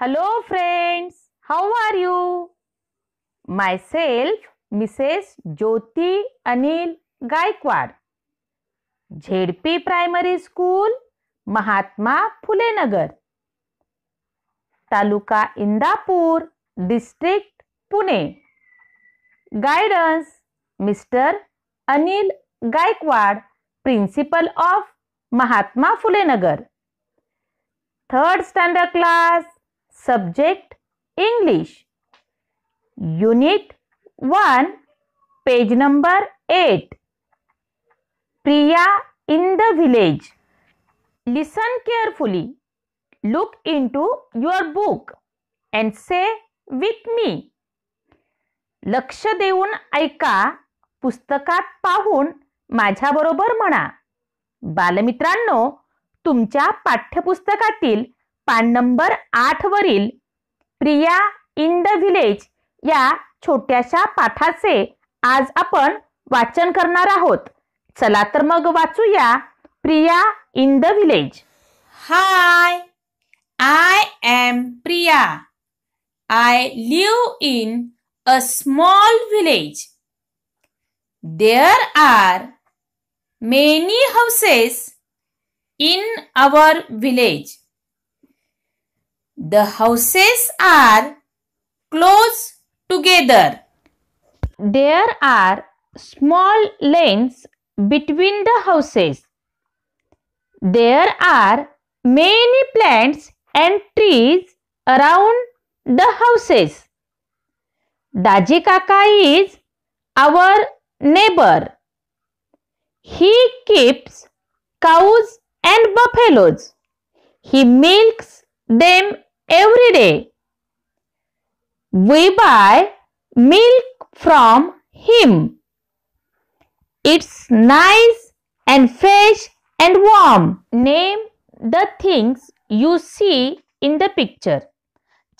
Hello friends how are you my self Mrs Jyoti Anil Gaikwad ZP primary school Mahatma Phule Nagar taluka Indapur district Pune guidance Mr Anil Gaikwad principal of Mahatma Phule Nagar third standard class subject English unit one page number eight Priya in the village listen carefully look in to your book and say with me लक्ष देऊन ऐका पुस्तकात पाहून माझ्याबरोबर म्हणा बालमित्रांनो तुमच्या पाठ्यपुस्तकातील पान नंबर आठ वरील प्रिया इन द व्हिलेज या छोट्याशा पाठाचे आज आपण वाचन करणार आहोत चला तर मग वाचूया Priya in the village hi I am Priya I live in a small village there are many houses in our village The houses are close together. There are small lanes between the houses. There are many plants and trees around the houses. Daji Kaka is our neighbor. He keeps cows and buffaloes. He milks them every day. We buy milk from him. It's nice and fresh and warm. Name the things you see in the picture.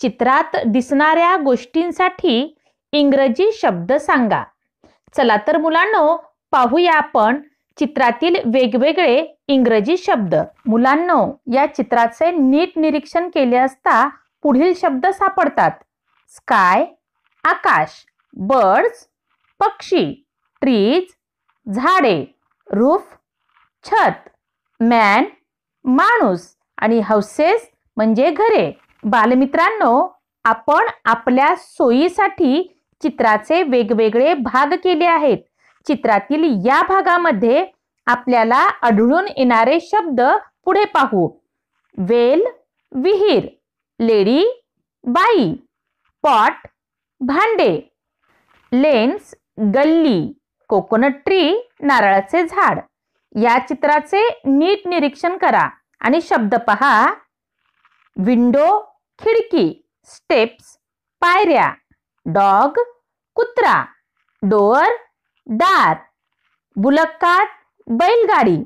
चित्रात दिसणाऱ्या गोष्टींसाठी इंग्रजी शब्द सांगा चला तर मुलांनो पाहूया आपण चित्रातील वेगवेगळे इंग्रजी शब्द मुलांनो या चित्राचे नीट निरीक्षण केले असता पुढील शब्द सापडतात स्काय आकाश बर्ड्स पक्षी ट्रीज झाडे रूफ छत मॅन माणूस आणि हौसेस म्हणजे घरे बालमित्रांनो आपण आपल्या सोयीसाठी चित्राचे वेगवेगळे भाग केले आहेत चित्रातील या भागामध्ये आपल्याला आढळून येणारे शब्द पुढे पाहू वेल विहीर लेडी बाई पॉट भांडे लेन्स गल्ली कोकोनट ट्री नारळाचे झाड या चित्राचे नीट निरीक्षण करा आणि शब्द पहा विंडो खिडकी स्टेप्स पायऱ्या डॉग कुत्रा डोअर दार बुलक्कात बैलगाडी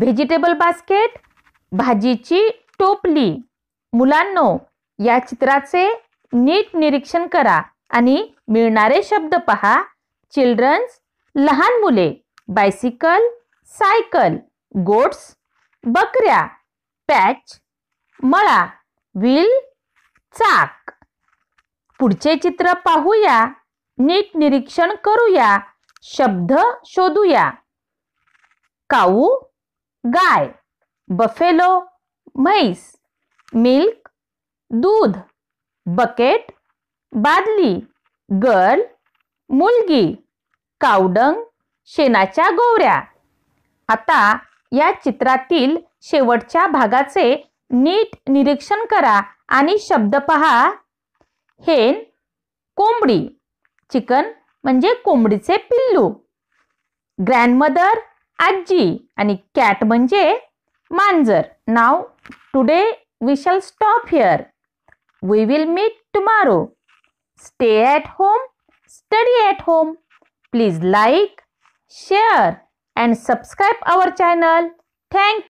व्हेजिटेबल बास्केट भाजीची टोपली मुलांनो या चित्राचे नीट निरीक्षण करा आणि मिळणारे शब्द पहा चिल्ड्रन्स लहान मुले बायसिकल सायकल गोट्स बकऱ्या पॅच मळा व्हील चाक पुढचे चित्र पाहूया नीट निरीक्षण करूया शब्द शोधूया काऊ गाय बफेलो म्हैस मिल्क दूध बकेट बादली गर्ल मुलगी कावडंग शेणाच्या गोवऱ्या आता या चित्रातील शेवटच्या भागाचे नीट निरीक्षण करा आणि शब्द पहा हेन कोंबडी चिकन म्हणजे कोंबडीचे पिल्लू ग्रँडमदर आजी आणि कॅट म्हणजे मांजर नाव today we shall stop here we will meet tomorrow stay at home study at home please like share and subscribe our channel thank